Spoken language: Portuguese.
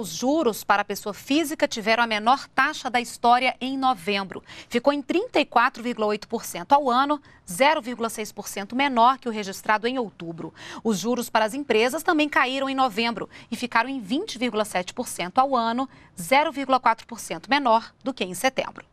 os juros para a pessoa física tiveram a menor taxa da história em novembro. Ficou em 34,8% ao ano, 0,6% menor que o registrado em outubro. Os juros para as empresas também caíram em novembro e ficaram em 20,7% ao ano, 0,4% menor do que em setembro.